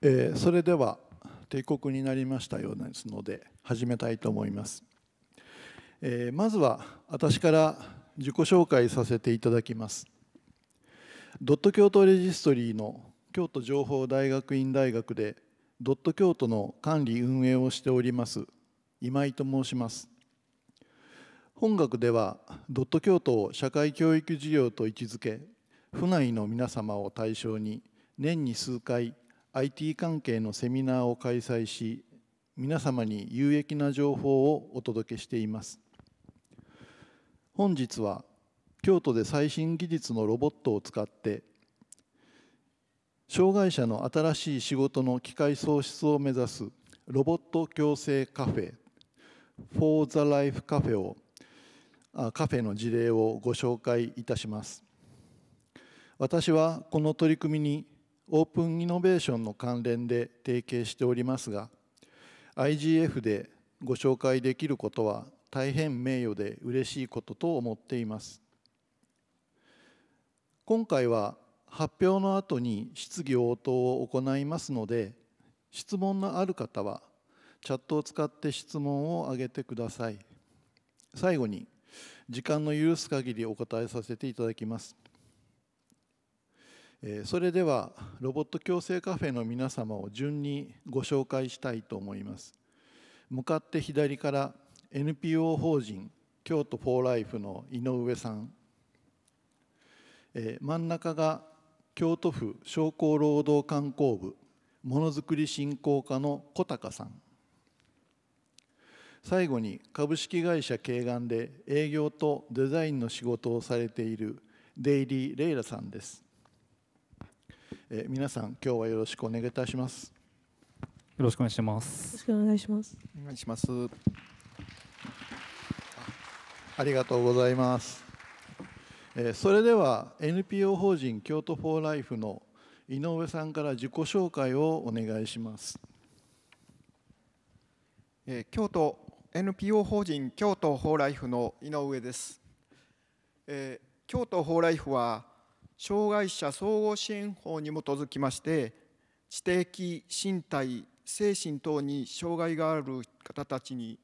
えー、それでは帝国になりましたようですので始めたいと思います、えー、まずは私から自己紹介させていただきますドット京都レジストリーの京都情報大学院大学でドット京都の管理運営をしております今井と申します本学ではドット京都を社会教育事業と位置づけ府内の皆様を対象に年に数回 IT 関係のセミナーを開催し皆様に有益な情報をお届けしています本日は京都で最新技術のロボットを使って障害者の新しい仕事の機会創出を目指すロボット共生カフェ For the Life カフェをカフェの事例をご紹介いたします私はこの取り組みにオープンイノベーションの関連で提携しておりますが IGF でご紹介できることは大変名誉で嬉しいことと思っています今回は発表の後に質疑応答を行いますので質問のある方はチャットを使って質問を挙げてください最後に時間の許す限りお答えさせていただきますそれではロボット共生カフェの皆様を順にご紹介したいと思います向かって左から NPO 法人京都フォーライフの井上さん真ん中が京都府商工労働観光部ものづくり振興課の小高さん最後に株式会社慶願で営業とデザインの仕事をされているデイリー・レイラさんですえー、皆さん今日はよろしくお願いいたします。よろしくお願いします。よろしくお願いします。お願いします。ありがとうございます。えー、それでは NPO 法人京都フォーライフの井上さんから自己紹介をお願いします。えー、京都 NPO 法人京都フォーライフの井上です。えー、京都フォーライフは障害者総合支援法に基づきまして知的身体精神等に障害がある方たちに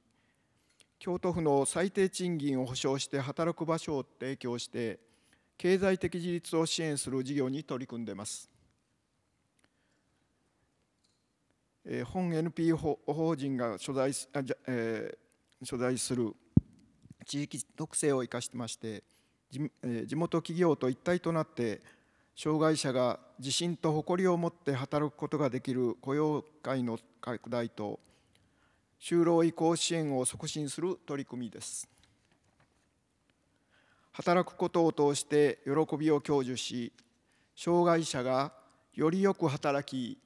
京都府の最低賃金を保障して働く場所を提供して経済的自立を支援する事業に取り組んでいます。本 n p 法人が所在,、えー、所在する地域特性を生かしてまして地元企業と一体となって障害者が自信と誇りを持って働くことができる雇用界の拡大と就労移行支援を促進する取り組みです働くことを通して喜びを享受し障害者がよりよく働き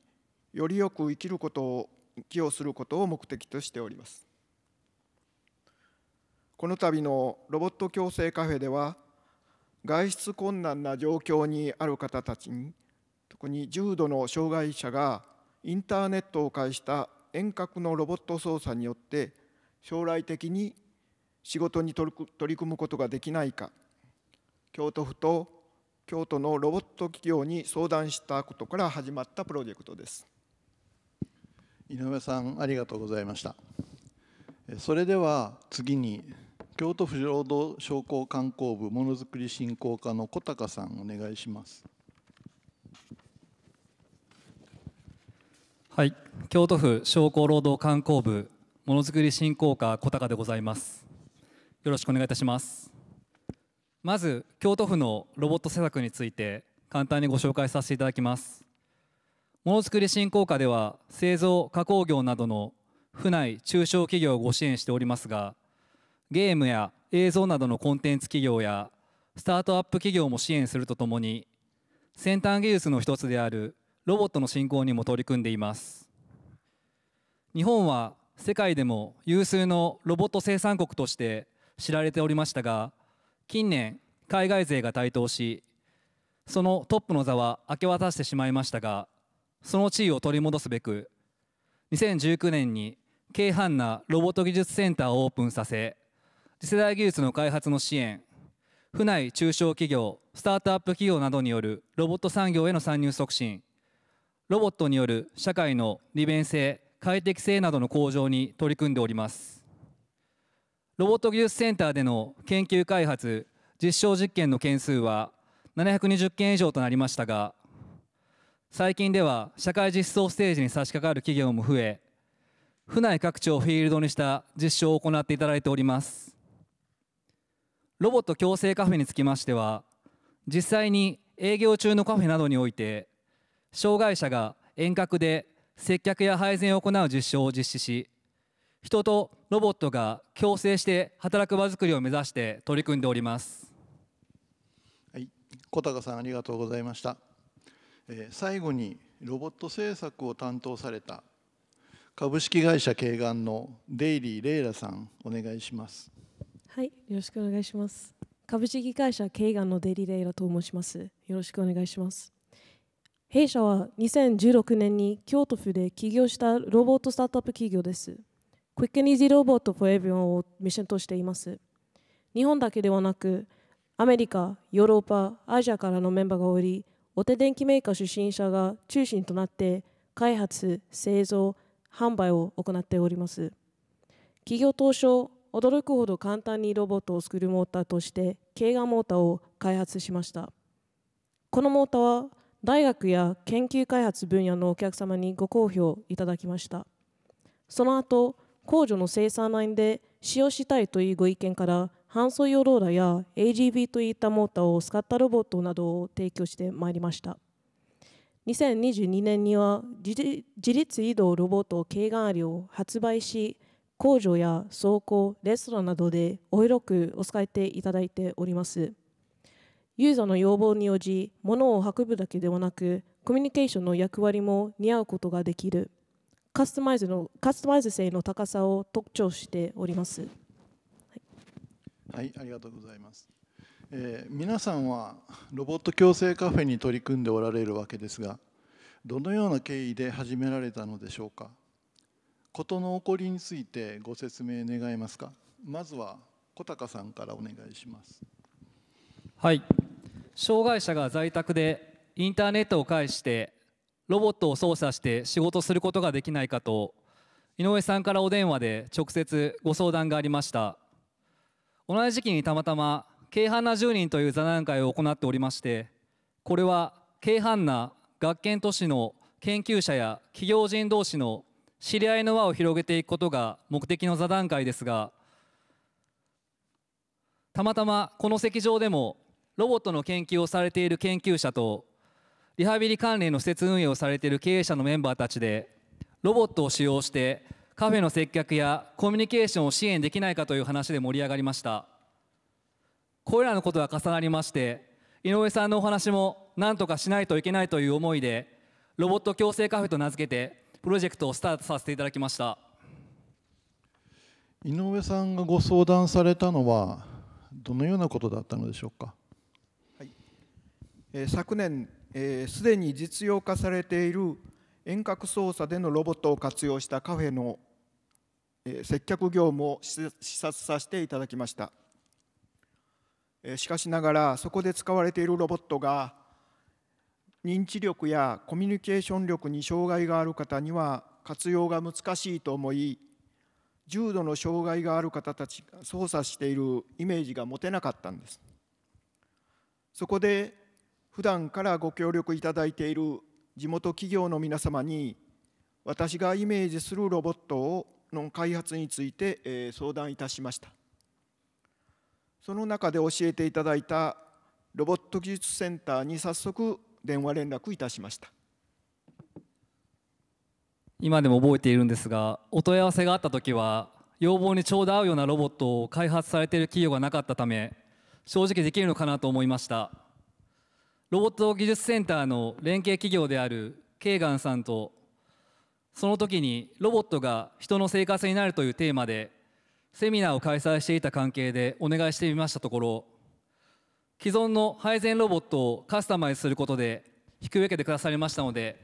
よりよく生きることを寄与することを目的としておりますこの度のロボット共生カフェでは外出困難な状況にある方たちに特に重度の障害者がインターネットを介した遠隔のロボット操作によって将来的に仕事に取り組むことができないか京都府と京都のロボット企業に相談したことから始まったプロジェクトです井上さんありがとうございましたそれでは次に京都府浄土商工観光部ものづくり振興課の小高さんお願いしますはい京都府商工労働観光部ものづくり振興課小高でございますよろしくお願いいたしますまず京都府のロボット施策について簡単にご紹介させていただきますものづくり振興課では製造加工業などの府内中小企業をご支援しておりますがゲームや映像などのコンテンツ企業やスタートアップ企業も支援するとともに先端技術の一つであるロボットの振興にも取り組んでいます日本は世界でも有数のロボット生産国として知られておりましたが近年海外勢が台頭しそのトップの座は明け渡してしまいましたがその地位を取り戻すべく2019年に軽範なロボット技術センターをオープンさせ次世代技術の開発の支援府内中小企業スタートアップ企業などによるロボット産業への参入促進ロボットによる社会の利便性快適性などの向上に取り組んでおりますロボット技術センターでの研究開発実証実験の件数は720件以上となりましたが最近では社会実装ステージに差し掛かる企業も増え府内各地をフィールドにした実証を行っていただいておりますロボット共生カフェにつきましては実際に営業中のカフェなどにおいて障害者が遠隔で接客や配膳を行う実証を実施し人とロボットが共生して働く場づくりを目指して取り組んでおります、はい、小高さんありがとうございました、えー、最後にロボット制作を担当された株式会社慶眼のデイリー・レイラさんお願いしますはい、よろしくお願いします。株式会社ケイガンのデリレイラと申します。よろしくお願いします。弊社は2016年に京都府で起業したロボットスタートアップ企業です。Quick クイックニージーロボットフォーエ o n ンをミッションとしています。日本だけではなく、アメリカ、ヨーロッパ、アジアからのメンバーがおり、お手電機メーカー出身者が中心となって開発、製造、販売を行っております。企業当初、驚くほど簡単にロボットを作るモーターとして軽眼モーターを開発しましたこのモーターは大学や研究開発分野のお客様にご好評いただきましたその後工場の生産ラインで使用したいというご意見から搬送用ローラーや AGV といったモーターを使ったロボットなどを提供してまいりました2022年には自立移動ロボット軽眼アリを発売し工場や倉庫、レストランなどでお広くお使いていただいております。ユーザーの要望に応じ、物を運ぶだけではなく、コミュニケーションの役割も似合うことができる、カスタマイズのカスタマイズ性の高さを特徴しております。はい、はい、ありがとうございます。えー、皆さんはロボット矯正カフェに取り組んでおられるわけですが、どのような経緯で始められたのでしょうか。事の起こりについてご説明願えますかまずは小高さんからお願いしますはい障害者が在宅でインターネットを介してロボットを操作して仕事することができないかと井上さんからお電話で直接ご相談がありました同じ時期にたまたま「軽犯な10人」という座談会を行っておりましてこれは軽犯な学研都市の研究者や企業人同士の知り合いの輪を広げていくことが目的の座談会ですがたまたまこの席上でもロボットの研究をされている研究者とリハビリ関連の施設運営をされている経営者のメンバーたちでロボットを使用してカフェの接客やコミュニケーションを支援できないかという話で盛り上がりましたこれらのことが重なりまして井上さんのお話も何とかしないといけないという思いでロボット共生カフェと名付けてプロジェクトをスタートさせていただきました井上さんがご相談されたのはどのようなことだったのでしょうか、はいえ昨年すで、えー、に実用化されている遠隔操作でのロボットを活用したカフェの、えー、接客業務を視察させていただきました、えー、しかしながらそこで使われているロボットが認知力やコミュニケーション力に障害がある方には活用が難しいと思い重度の障害がある方たちが操作しているイメージが持てなかったんですそこで普段からご協力いただいている地元企業の皆様に私がイメージするロボットをの開発について、え相談いたしましたその中で教えていただいたロボット技術センターに早速電話連絡いたしました今でも覚えているんですがお問い合わせがあった時は要望にちょうど合うようなロボットを開発されている企業がなかったため正直できるのかなと思いましたロボット技術センターの連携企業であるケーガンさんとその時にロボットが人の生活になるというテーマでセミナーを開催していた関係でお願いしてみましたところ既存の配膳ロボットをカスタマイズすることで引き受けてくださりましたので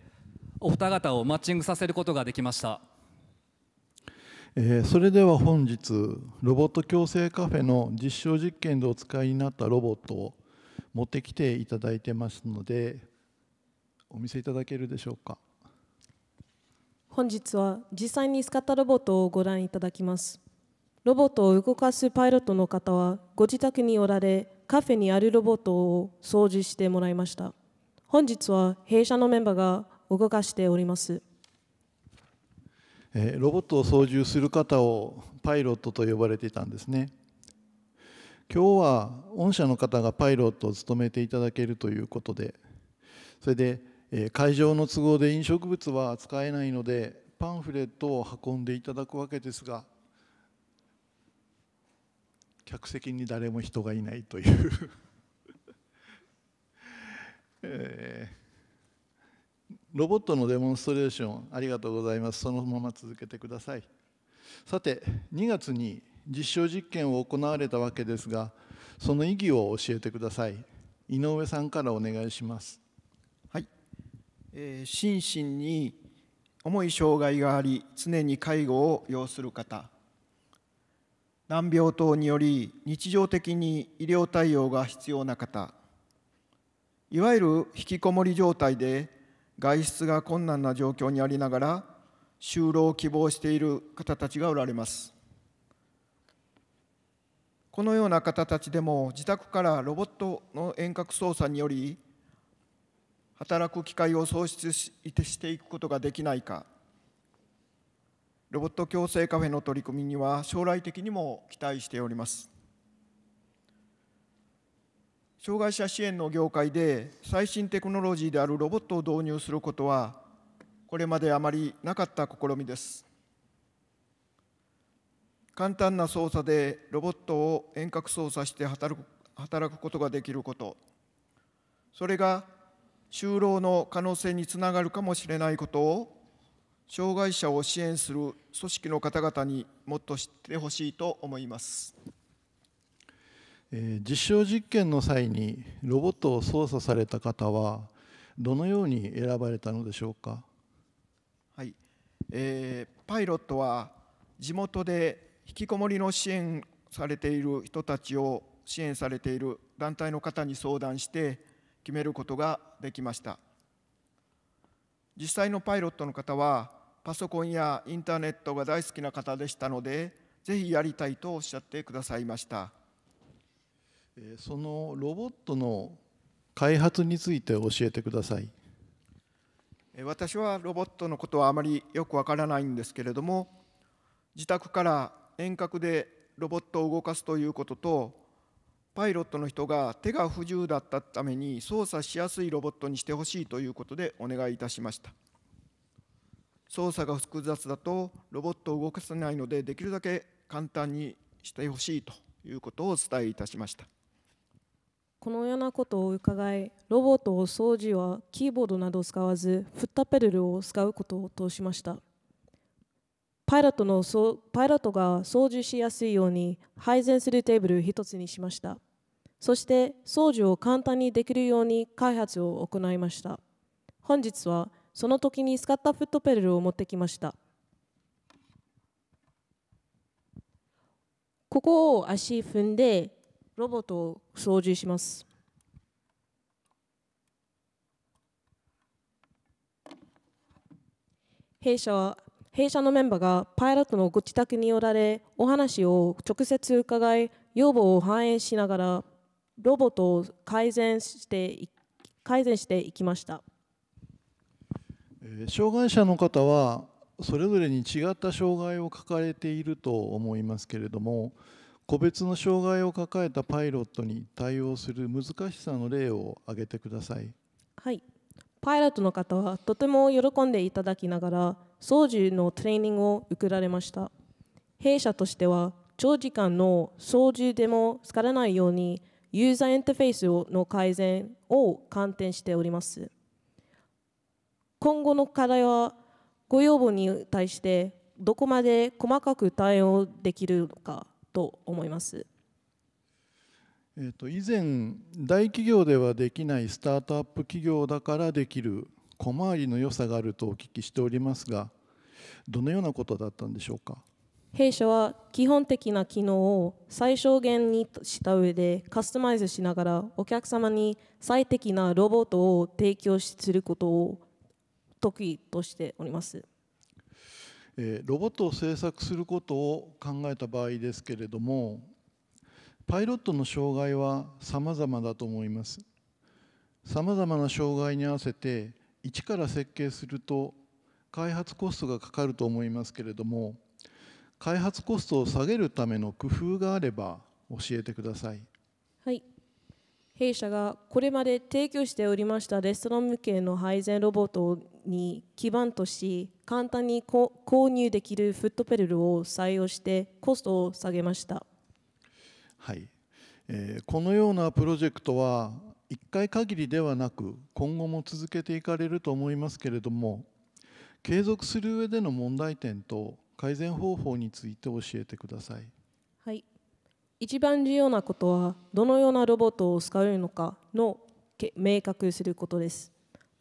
お二方をマッチングさせることができました、えー、それでは本日ロボット共生カフェの実証実験でお使いになったロボットを持ってきていただいてますのでお見せいただけるでしょうか本日は実際に使ったロボットをご覧いただきますロボットを動かすパイロットの方はご自宅におられカフェにあるロボットを掃除してもらいました本日は弊社のメンバーが動かしておりますロボットを操縦する方をパイロットと呼ばれていたんですね今日は御社の方がパイロットを務めていただけるということでそれで会場の都合で飲食物は扱えないのでパンフレットを運んでいただくわけですが客席に誰も人がいないという えー、ロボットのデモンストレーションありがとうございますそのまま続けてくださいさて2月に実証実験を行われたわけですがその意義を教えてください井上さんからお願いしますはい、えー、心身に重い障害があり常に介護を要する方難病等により日常的に医療対応が必要な方いわゆる引きこもり状態で外出が困難な状況にありながら就労を希望している方たちがおられますこのような方たちでも自宅からロボットの遠隔操作により働く機会を創出していくことができないかロボット矯正カフェの取り組みには将来的にも期待しております障害者支援の業界で最新テクノロジーであるロボットを導入することはこれまであまりなかった試みです簡単な操作でロボットを遠隔操作して働く働くことができることそれが就労の可能性につながるかもしれないことを障害者を支援する組織の方々にもっと知ってほしいと思います。実証実験の際にロボットを操作された方はどのように選ばれたのでしょうか、はいえー、パイロットは地元で引きこもりの支援されている人たちを支援されている団体の方に相談して決めることができました。実際のパイロットの方はパソコンやインターネットが大好きな方でしたのでぜひやりたいとおっしゃってくださいましたそのロボットの開発について教えてください私はロボットのことはあまりよくわからないんですけれども自宅から遠隔でロボットを動かすということとパイロットの人が手が不自由だったために操作しやすいロボットにしてほしいということでお願いいたしました操作が複雑だとロボットを動かせないのでできるだけ簡単にしてほしいということをお伝えいたしましたこのようなことを伺いロボットを掃除はキーボードなどを使わずフッタペルルを使うことを通しましたパイロットのパイロットが操縦しやすいように配膳するテーブル1つにしました。そして掃除を簡単にできるように開発を行いました。本日はその時に使ったフットペルを持ってきました。ここを足踏んでロボットを操縦します。弊社は弊社のメンバーがパイロットのご自宅におられお話を直接伺い要望を反映しながらロボットを改善して改善していきました障害者の方はそれぞれに違った障害を抱えていると思いますけれども個別の障害を抱えたパイロットに対応する難しさの例を挙げてください。はいパイロットの方はとても喜んでいただきながら操縦のトレーニングを受けられました。弊社としては、長時間の操縦でも疲れないように、ユーザーインターフェースの改善を観点しております。今後の課題は、ご要望に対してどこまで細かく対応できるのかと思います。えっと以前大企業ではできないスタートアップ企業だからできる小回りの良さがあるとお聞きしておりますがどのようなことだったんでしょうか弊社は基本的な機能を最小限にした上でカスタマイズしながらお客様に最適なロボットを提供することを得意としております。ロボットを制作することを考えた場合ですけれどもパイロットの障害は様々だと思います様々な障害に合わせて一から設計すると開発コストがかかると思いますけれども開発コストを下げるための工夫があれば教えてください。はい弊社がこれまで提供しておりましたレストラン向けの配膳ロボットに基盤とし簡単に購入できるフットペルルを採用してコストを下げました、はいえー、このようなプロジェクトは1回限りではなく今後も続けていかれると思いますけれども継続する上での問題点と改善方法について教えてください。はい、一番重要なことはどのようなロボットを使うのかの明確することです。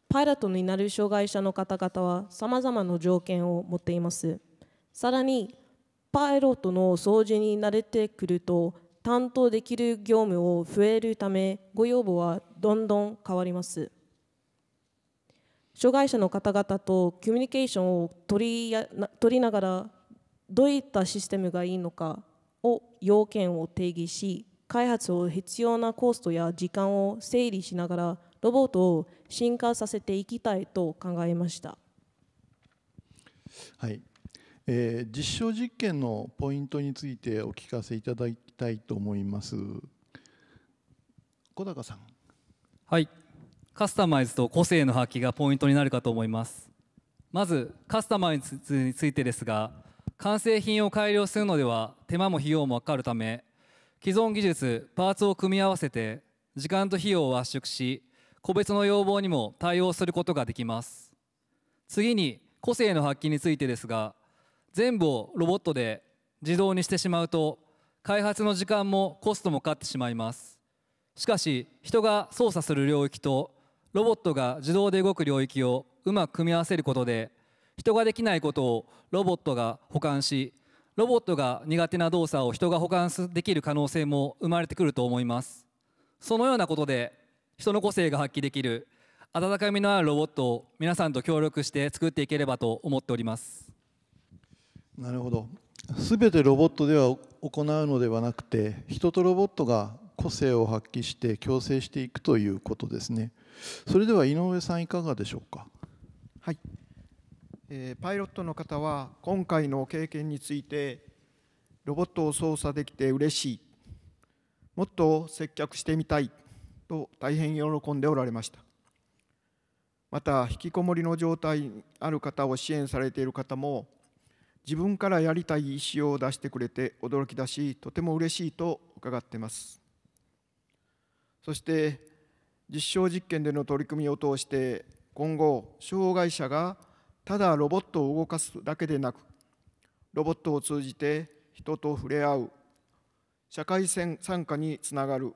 パイロットになる障害者の方々はさまざまな条件を持っています。さらにパイロットの掃除に慣れてくると担当できる業務を増えるためご要望はどんどん変わります障害者の方々とコミュニケーションを取りや取りながらどういったシステムがいいのかを要件を定義し開発を必要なコストや時間を整理しながらロボットを進化させていきたいと考えました。はいえー、実証実験のポイントについてお聞かせいただいきたいと思います小高さんはいカスタマイズと個性の発揮がポイントになるかと思いますまずカスタマイズについてですが完成品を改良するのでは手間も費用もかかるため既存技術パーツを組み合わせて時間と費用を圧縮し個別の要望にも対応することができます次に個性の発揮についてですが全部をロボットで自動にしてしまうと開発の時間もコストもかかってしまいますしかし人が操作する領域とロボットが自動で動く領域をうまく組み合わせることで人ができないことをロボットが保管しロボットが苦手な動作を人が保管できる可能性も生まれてくると思いますそのようなことで人の個性が発揮できる温かみのあるロボットを皆さんと協力して作っていければと思っておりますなるほどすべてロボットでは行うのではなくて人とロボットが個性を発揮して共生していくということですねそれでは井上さんいかがでしょうかはい、えー、パイロットの方は今回の経験についてロボットを操作できて嬉しいもっと接客してみたいと大変喜んでおられましたまた引きこもりの状態ある方を支援されている方も自分からやりたい意思を出してくれて驚きだしとても嬉しいと伺ってますそして実証実験での取り組みを通して今後障害者がただロボットを動かすだけでなくロボットを通じて人と触れ合う社会参加につながる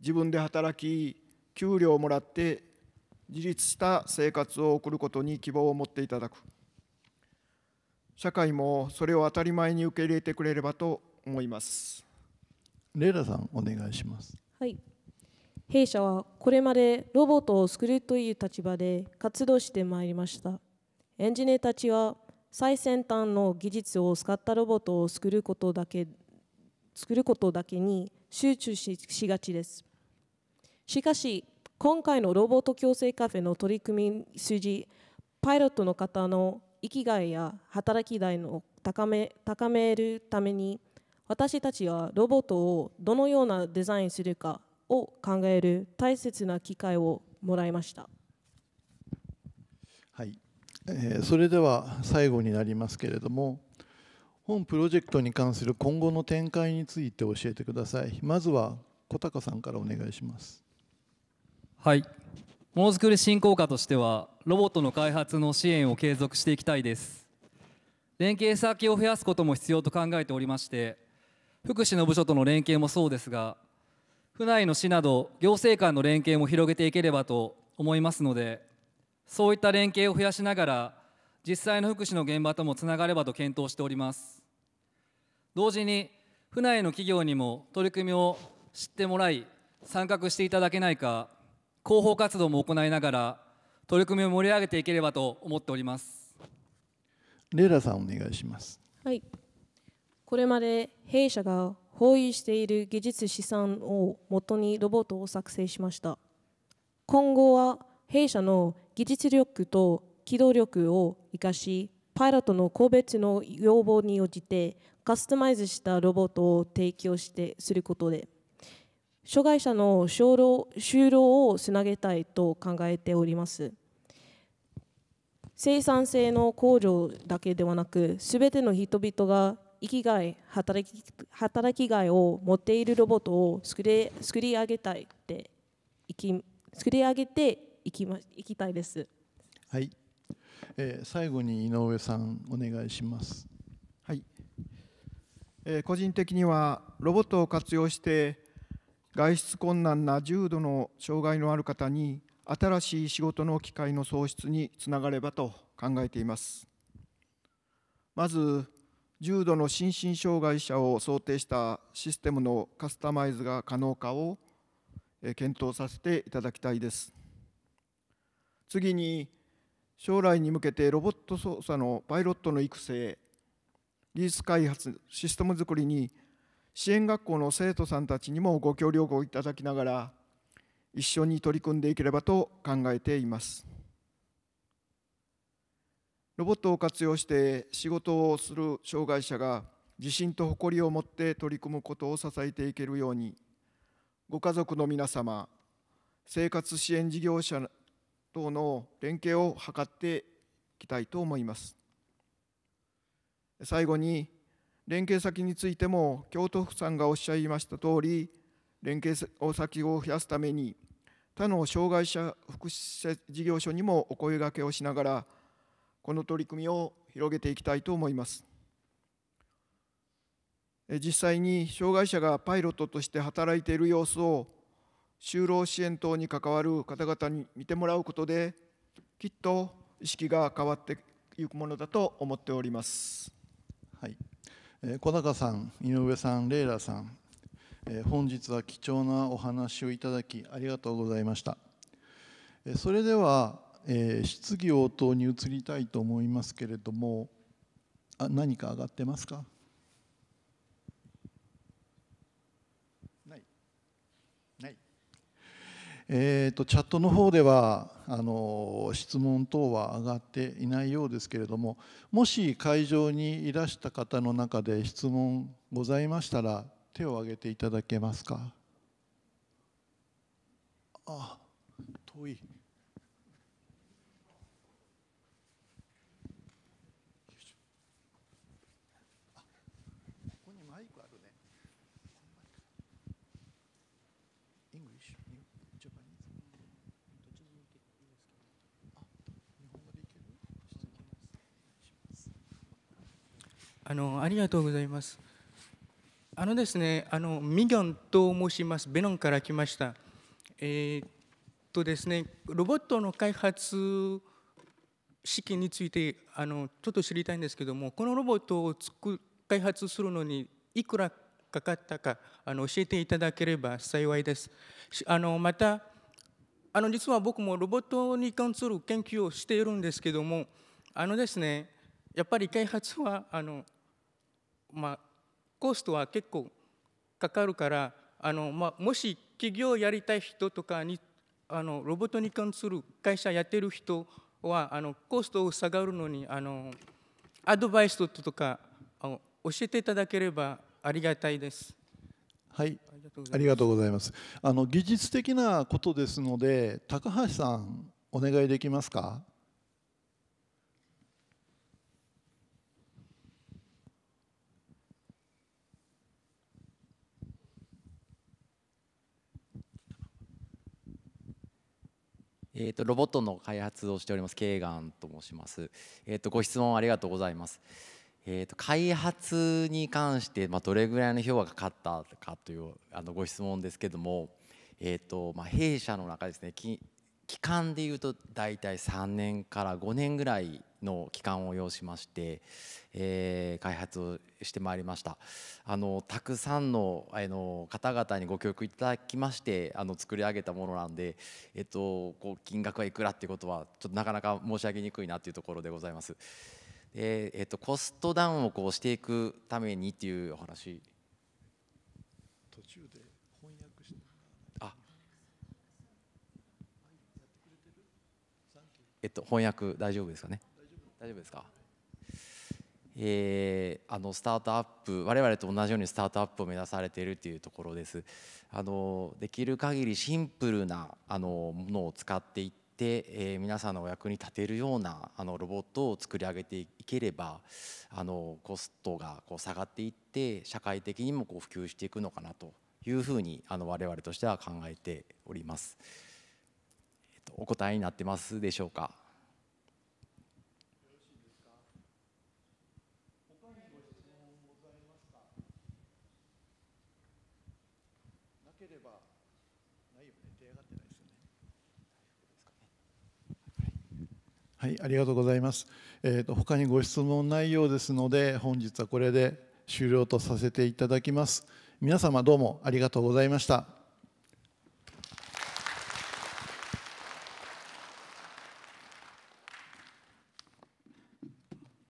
自分で働き給料をもらって自立した生活を送ることに希望を持っていただく社会もそれを当たり前に受け入れてくれればと思いますレイラさんお願いしますはい弊社はこれまでロボットを作るという立場で活動してまいりましたエンジニアたちは最先端の技術を使ったロボットを作ることだけ作ることだけに集中しがちですしかし今回のロボット共生カフェの取り組み筋パイロットの方の生きがいや働きがいを高め高めるために私たちはロボットをどのようなデザインするかを考える大切な機会をもらいました。はい、えー、それでは最後になりますけれども本プロジェクトに関する今後の展開について教えてくださいまずは小高さんからお願いしますはいものづくり振興課としてはロボットの開発の支援を継続していきたいです連携先を増やすことも必要と考えておりまして福祉の部署との連携もそうですが府内の市など行政間の連携も広げていければと思いますのでそういった連携を増やしながら実際の福祉の現場ともつながればと検討しております同時に府内の企業にも取り組みを知ってもらい参画していただけないか広報活動も行いながら取り組みを盛り上げていければと思っておりますレイラさんお願いしますはいこれまで弊社が包囲している技術資産をもとにロボットを作成しました今後は弊社の技術力と機動力を生かしパイロットの個別の要望に応じてカスタマイズしたロボットを提供してすることで障害者の就労就労をつなげたいと考えております生産性の向上だけではなくすべての人々が生きがい働き働きがいを持っているロボットを作り作り上げたいっていき作り上げていき,、ま、いきたいです。はい、えー、最後に井上さんお願いします。はい、えー、個人的にはロボットを活用して外出困難な重度の障害のある方に新しい仕事の機会の創出につながればと考えていますまず重度の心身障害者を想定したシステムのカスタマイズが可能かを検討させていただきたいです次に将来に向けてロボット操作のパイロットの育成技術開発システム作りに支援学校の生徒さんたちにもご協力をいただきながら一緒に取り組んでいければと考えていますロボットを活用して仕事をする障害者が自信と誇りを持って取り組むことを支えていけるようにご家族の皆様生活支援事業者等の連携を図っていきたいと思います最後に連携先についても京都府さんがおっしゃいました通り連携先を増やすために他の障害者福祉事業所にもお声がけをしながらこの取り組みを広げていきたいと思います実際に障害者がパイロットとして働いている様子を就労支援等に関わる方々に見てもらうことできっと意識が変わっていくものだと思っております。はい小高さん、井上さん、レイラさん、本日は貴重なお話をいただきありがとうございました。それでは、質疑応答に移りたいと思いますけれども、あ何か上がってますか。えーと、チャットの方ではあの質問等は上がっていないようですけれどももし会場にいらした方の中で質問ございましたら手を挙げていただけますかあ遠いここにマイクあるねあのありがとうございます。あのですね、あのミギョンと申します。ベノンから来ました。えー、っとですね、ロボットの開発資金についてあのちょっと知りたいんですけども、このロボットを作開発するのにいくらかかったかあの教えていただければ幸いです。あのまたあの実は僕もロボットに関する研究をしているんですけども、あのですね、やっぱり開発はあのまあ、コストは結構かかるからあの、まあ、もし企業をやりたい人とかにあのロボットに関する会社やってる人はあのコストを下がるのにあのアドバイスとかあの教えていただければありがたいです。はい、ありがとうございます。あの技術的なことですので、高橋さんお願いできますか。えーと、ロボットの開発をしておりますケイガンと申します、えーと、ご質問ありがとうございます、えーと、開発に関して、まあ、どれぐらいの評価がかったかというあのご質問ですけども、えーとまあ、弊社の中ですね期間でいうと大体3年から5年ぐらいの期間を要しまして、えー、開発をしてまいりましたあのたくさんのあの方々にご協力いただきましてあの作り上げたものなんで、えっと、こう金額はいくらっていうことはちょっとなかなか申し上げにくいなっていうところでございます。でえっと、コストダウンをこうしていくためにっていうお話途中で翻訳してあえっと翻訳大丈夫ですかね大丈夫ですかえー、あのスタートアップ我々と同じようにスタートアップを目指されているというところですあのできる限りシンプルなあのものを使っていって、えー、皆さんのお役に立てるようなあのロボットを作り上げていければあのコストがこう下がっていって社会的にもこう普及していくのかなというふうにあの我々としては考えております、えっと、お答えになってますでしょうかはい、ありがとうございます。えっ、ー、と他にご質問ないようですので、本日はこれで終了とさせていただきます。皆様どうもありがとうございました。